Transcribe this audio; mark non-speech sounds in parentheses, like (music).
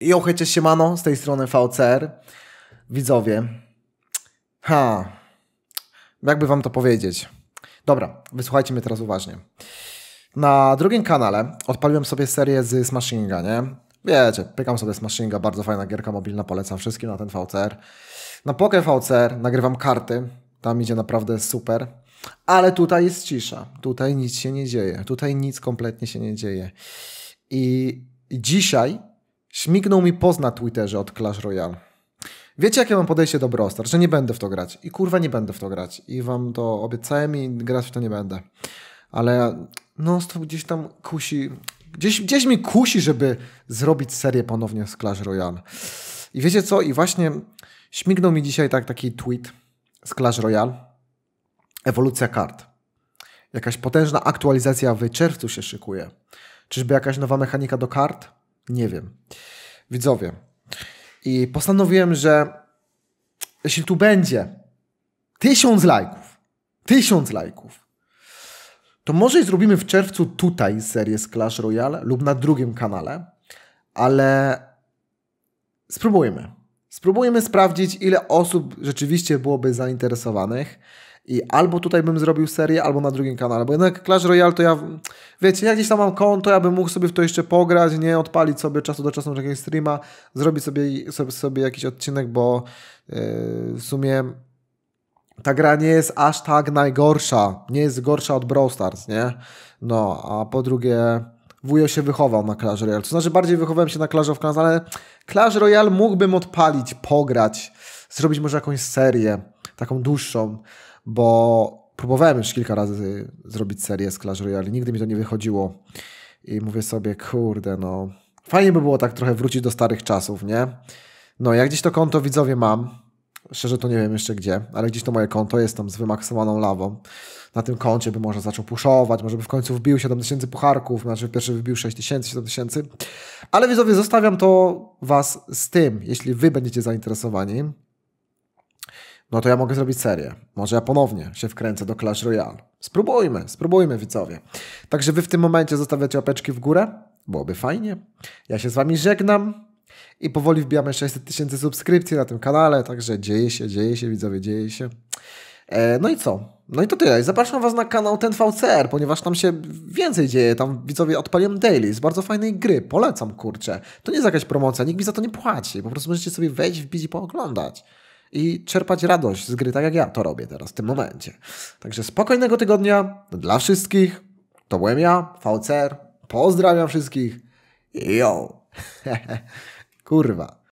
Jo, hej, siemano, z tej strony VCR. Widzowie. Ha. Jakby wam to powiedzieć? Dobra, wysłuchajcie mnie teraz uważnie. Na drugim kanale odpaliłem sobie serię z Smashinga, nie? Wiecie, pykam sobie Smashinga, bardzo fajna gierka mobilna, polecam wszystkim na ten VCR. Na Poké VCR nagrywam karty, tam idzie naprawdę super. Ale tutaj jest cisza, tutaj nic się nie dzieje, tutaj nic kompletnie się nie dzieje. I dzisiaj Śmignął mi poz na Twitterze od Clash Royale. Wiecie, jakie mam podejście do Brostar, że nie będę w to grać. I kurwa nie będę w to grać. I wam to obiecałem i grać w to nie będę. Ale no stop gdzieś tam kusi... Gdzieś, gdzieś mi kusi, żeby zrobić serię ponownie z Clash Royale. I wiecie co? I właśnie śmignął mi dzisiaj tak, taki tweet z Clash Royale. Ewolucja kart. Jakaś potężna aktualizacja w czerwcu się szykuje. Czyżby jakaś nowa mechanika do kart? Nie wiem. Widzowie. I postanowiłem, że jeśli tu będzie tysiąc lajków, tysiąc lajków, to może zrobimy w czerwcu tutaj serię z Clash Royale lub na drugim kanale, ale spróbujmy. Spróbujmy sprawdzić, ile osób rzeczywiście byłoby zainteresowanych. I albo tutaj bym zrobił serię, albo na drugim kanale. Bo jednak Clash Royale to ja, wiecie, ja gdzieś tam mam konto, ja bym mógł sobie w to jeszcze pograć, nie odpalić sobie czasu do czasu jakiegoś streama, zrobić sobie, sobie, sobie jakiś odcinek, bo yy, w sumie ta gra nie jest aż tak najgorsza. Nie jest gorsza od Brawl Stars, nie? No, a po drugie wujo się wychował na Clash Royale. To znaczy bardziej wychowałem się na Clash of Clans, ale Clash Royale mógłbym odpalić, pograć, zrobić może jakąś serię, taką dłuższą, bo próbowałem już kilka razy zrobić serię z Clash Royale, nigdy mi to nie wychodziło. I mówię sobie, kurde no, fajnie by było tak trochę wrócić do starych czasów, nie? No, jak gdzieś to konto widzowie mam, Szczerze to nie wiem jeszcze gdzie, ale gdzieś to moje konto jest tam z wymaksowaną lawą. Na tym koncie by może zaczął puszować, może by w końcu wbił 7 tysięcy pucharków, znaczy pierwszy wybił 6 tysięcy, 7 tysięcy. Ale widzowie, zostawiam to Was z tym, jeśli Wy będziecie zainteresowani. No to ja mogę zrobić serię. Może ja ponownie się wkręcę do Clash Royale. Spróbujmy, spróbujmy widzowie. Także Wy w tym momencie zostawiacie łapeczki w górę. Byłoby fajnie. Ja się z Wami żegnam. I powoli wbijamy 600 tysięcy subskrypcji na tym kanale, także dzieje się, dzieje się, widzowie, dzieje się. E, no i co? No i to tyle. Zapraszam Was na kanał ten VCR, ponieważ tam się więcej dzieje. Tam widzowie odpaliłem daily z bardzo fajnej gry. Polecam, kurczę. To nie jest jakaś promocja, nikt mi za to nie płaci. Po prostu możecie sobie wejść, wbić i pooglądać i czerpać radość z gry, tak jak ja to robię teraz w tym momencie. Także spokojnego tygodnia dla wszystkich. To byłem ja, VCR. Pozdrawiam wszystkich. Yo! (laughs) Kurwa.